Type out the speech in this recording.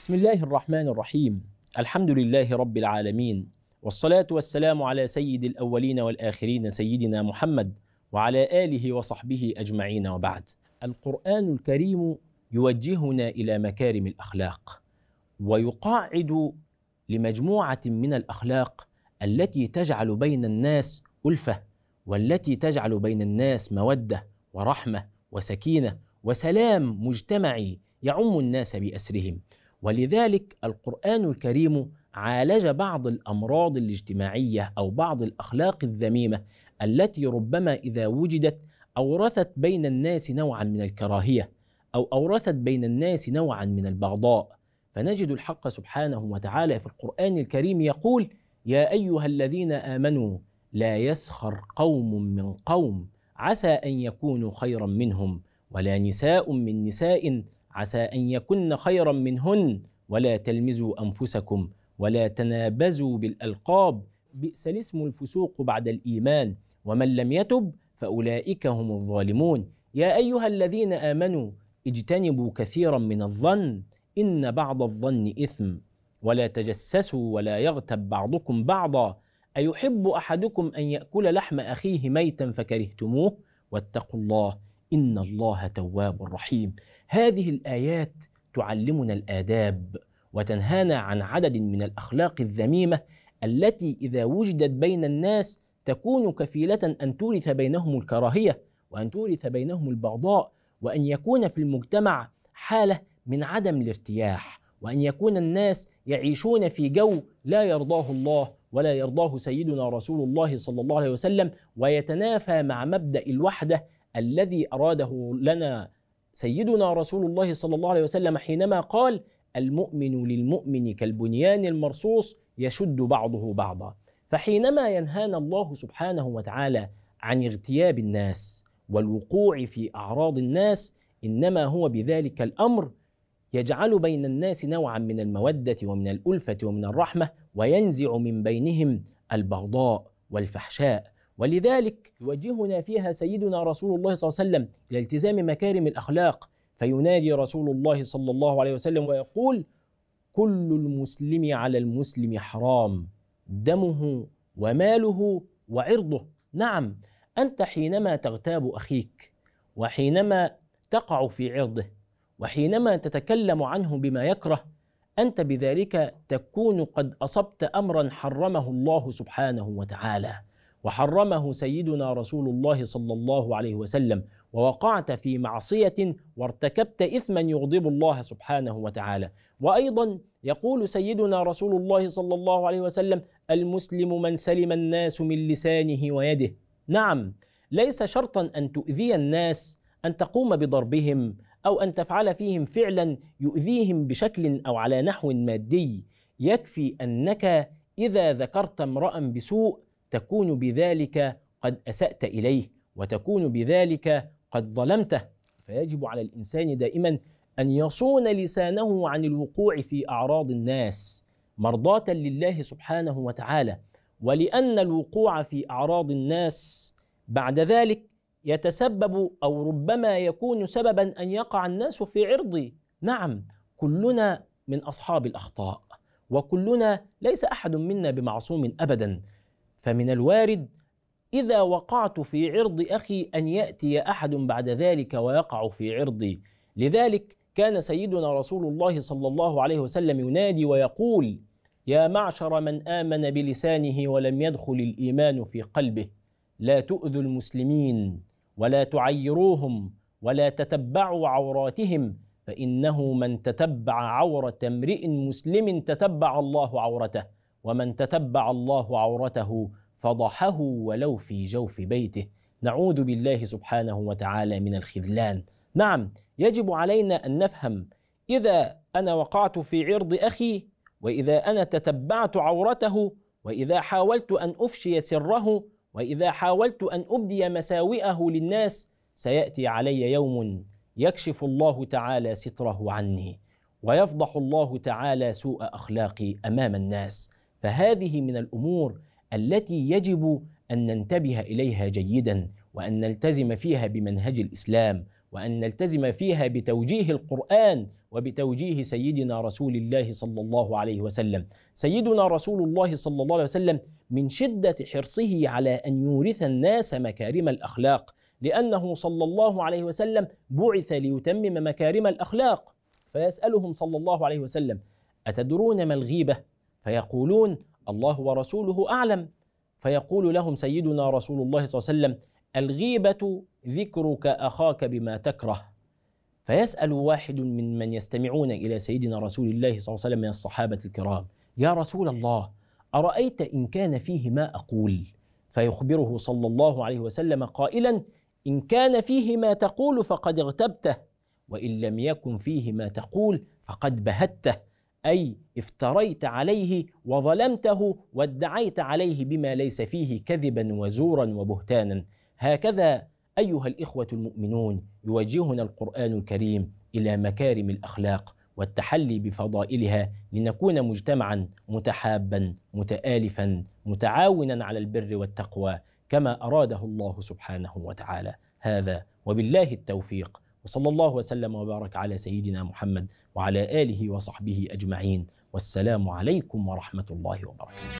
بسم الله الرحمن الرحيم الحمد لله رب العالمين والصلاة والسلام على سيد الأولين والآخرين سيدنا محمد وعلى آله وصحبه أجمعين وبعد القرآن الكريم يوجهنا إلى مكارم الأخلاق ويقاعد لمجموعة من الأخلاق التي تجعل بين الناس ألفة والتي تجعل بين الناس مودة ورحمة وسكينة وسلام مجتمعي يعم الناس بأسرهم ولذلك القرآن الكريم عالج بعض الأمراض الاجتماعية أو بعض الأخلاق الذميمة التي ربما إذا وجدت أورثت بين الناس نوعا من الكراهية أو أورثت بين الناس نوعا من البغضاء فنجد الحق سبحانه وتعالى في القرآن الكريم يقول يا أيها الذين آمنوا لا يسخر قوم من قوم عسى أن يكونوا خيرا منهم ولا نساء من نساء عسى أن يكن خيرا منهن ولا تلمزوا أنفسكم ولا تنابزوا بالألقاب بئس الاسم الفسوق بعد الإيمان ومن لم يتب فأولئك هم الظالمون يا أيها الذين آمنوا اجتنبوا كثيرا من الظن إن بعض الظن إثم ولا تجسسوا ولا يغتب بعضكم بعضا أيحب أحدكم أن يأكل لحم أخيه ميتا فكرهتموه واتقوا الله إن الله تواب رحيم هذه الآيات تعلمنا الآداب وتنهانا عن عدد من الأخلاق الذميمة التي إذا وجدت بين الناس تكون كفيلة أن تورث بينهم الكراهية وأن تورث بينهم البغضاء وأن يكون في المجتمع حالة من عدم الارتياح وأن يكون الناس يعيشون في جو لا يرضاه الله ولا يرضاه سيدنا رسول الله صلى الله عليه وسلم ويتنافى مع مبدأ الوحدة الذي اراده لنا سيدنا رسول الله صلى الله عليه وسلم حينما قال المؤمن للمؤمن كالبنيان المرصوص يشد بعضه بعضا فحينما ينهانا الله سبحانه وتعالى عن اغتياب الناس والوقوع في اعراض الناس انما هو بذلك الامر يجعل بين الناس نوعا من الموده ومن الالفه ومن الرحمه وينزع من بينهم البغضاء والفحشاء ولذلك يوجهنا فيها سيدنا رسول الله صلى الله عليه وسلم إلى التزام مكارم الأخلاق فينادي رسول الله صلى الله عليه وسلم ويقول كل المسلم على المسلم حرام دمه وماله وعرضه نعم أنت حينما تغتاب أخيك وحينما تقع في عرضه وحينما تتكلم عنه بما يكره أنت بذلك تكون قد أصبت أمرا حرمه الله سبحانه وتعالى وحرمه سيدنا رسول الله صلى الله عليه وسلم ووقعت في معصيه وارتكبت اثما يغضب الله سبحانه وتعالى وايضا يقول سيدنا رسول الله صلى الله عليه وسلم المسلم من سلم الناس من لسانه ويده نعم ليس شرطا ان تؤذي الناس ان تقوم بضربهم او ان تفعل فيهم فعلا يؤذيهم بشكل او على نحو مادي يكفي انك اذا ذكرت امرا بسوء تكون بذلك قد اسات اليه وتكون بذلك قد ظلمته فيجب على الانسان دائما ان يصون لسانه عن الوقوع في اعراض الناس مرضاه لله سبحانه وتعالى ولان الوقوع في اعراض الناس بعد ذلك يتسبب او ربما يكون سببا ان يقع الناس في عرضي نعم كلنا من اصحاب الاخطاء وكلنا ليس احد منا بمعصوم ابدا فمن الوارد إذا وقعت في عرض أخي أن يأتي أحد بعد ذلك ويقع في عرضي لذلك كان سيدنا رسول الله صلى الله عليه وسلم ينادي ويقول يا معشر من آمن بلسانه ولم يدخل الإيمان في قلبه لا تؤذوا المسلمين ولا تعيروهم ولا تتبعوا عوراتهم فإنه من تتبع عورة امرئ مسلم تتبع الله عورته ومن تتبع الله عورته فضحه ولو في جوف بيته نعوذ بالله سبحانه وتعالى من الخذلان نعم يجب علينا ان نفهم اذا انا وقعت في عرض اخي واذا انا تتبعت عورته واذا حاولت ان افشي سره واذا حاولت ان ابدي مساوئه للناس سياتي علي يوم يكشف الله تعالى ستره عني ويفضح الله تعالى سوء اخلاقي امام الناس فهذه من الامور التي يجب ان ننتبه اليها جيدا وان نلتزم فيها بمنهج الاسلام وان نلتزم فيها بتوجيه القران وبتوجيه سيدنا رسول الله صلى الله عليه وسلم سيدنا رسول الله صلى الله عليه وسلم من شده حرصه على ان يورث الناس مكارم الاخلاق لانه صلى الله عليه وسلم بعث ليتمم مكارم الاخلاق فيسالهم صلى الله عليه وسلم اتدرون ما الغيبه فيقولون الله ورسوله اعلم فيقول لهم سيدنا رسول الله صلى الله عليه وسلم الغيبه ذكرك اخاك بما تكره فيسال واحد من من يستمعون الى سيدنا رسول الله صلى الله عليه وسلم من الصحابه الكرام يا رسول الله ارايت ان كان فيه ما اقول فيخبره صلى الله عليه وسلم قائلا ان كان فيه ما تقول فقد اغتبته وان لم يكن فيه ما تقول فقد بهته أي افتريت عليه وظلمته وادعيت عليه بما ليس فيه كذبا وزورا وبهتانا هكذا أيها الإخوة المؤمنون يوجهنا القرآن الكريم إلى مكارم الأخلاق والتحلي بفضائلها لنكون مجتمعا متحابا متآلفا متعاونا على البر والتقوى كما أراده الله سبحانه وتعالى هذا وبالله التوفيق وصلى الله وسلم وبارك على سيدنا محمد وعلى اله وصحبه اجمعين والسلام عليكم ورحمه الله وبركاته